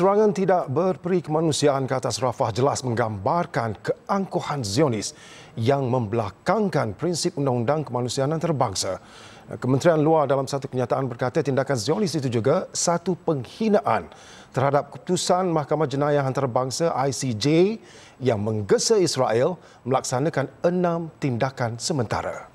Serangan tidak berperi kemanusiaan ke atas Rafah jelas menggambarkan keangkuhan Zionis yang membelakangkan prinsip undang-undang kemanusiaan antarabangsa. Kementerian Luar dalam satu kenyataan berkata tindakan Zionis itu juga satu penghinaan terhadap keputusan Mahkamah Jenayah Antarabangsa ICJ yang menggesa Israel melaksanakan enam tindakan sementara.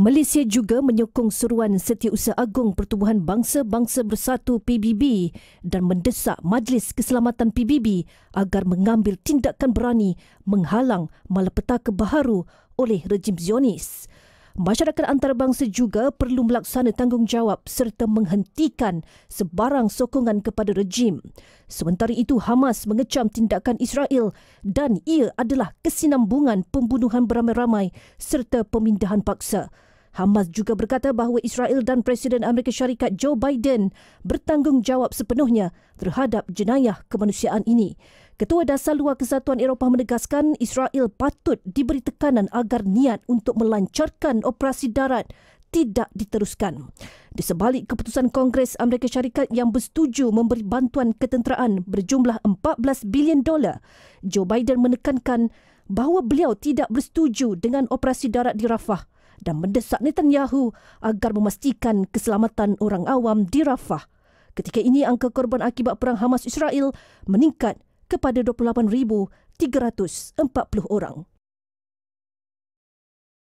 Malaysia juga menyokong seruan Setiausaha Agung Pertubuhan Bangsa-Bangsa Bersatu PBB dan mendesak Majlis Keselamatan PBB agar mengambil tindakan berani menghalang malapetaka baharu oleh rejim Zionis. Masyarakat antarabangsa juga perlu melaksana tanggungjawab serta menghentikan sebarang sokongan kepada rejim. Sementara itu, Hamas mengecam tindakan Israel dan ia adalah kesinambungan pembunuhan beramai-ramai serta pemindahan paksa. Hamas juga berkata bahawa Israel dan Presiden Amerika Syarikat Joe Biden bertanggungjawab sepenuhnya terhadap jenayah kemanusiaan ini. Ketua Dasar Luar Kesatuan Eropah menegaskan Israel patut diberi tekanan agar niat untuk melancarkan operasi darat tidak diteruskan. Di sebalik keputusan Kongres Amerika Syarikat yang bersetuju memberi bantuan ketenteraan berjumlah 14 bilion dolar, Joe Biden menekankan bahawa beliau tidak bersetuju dengan operasi darat di Rafah dan mendesak Netanyahu agar memastikan keselamatan orang awam di Rafah. Ketika ini angka korban akibat perang Hamas Israel meningkat kepada 28,340 orang.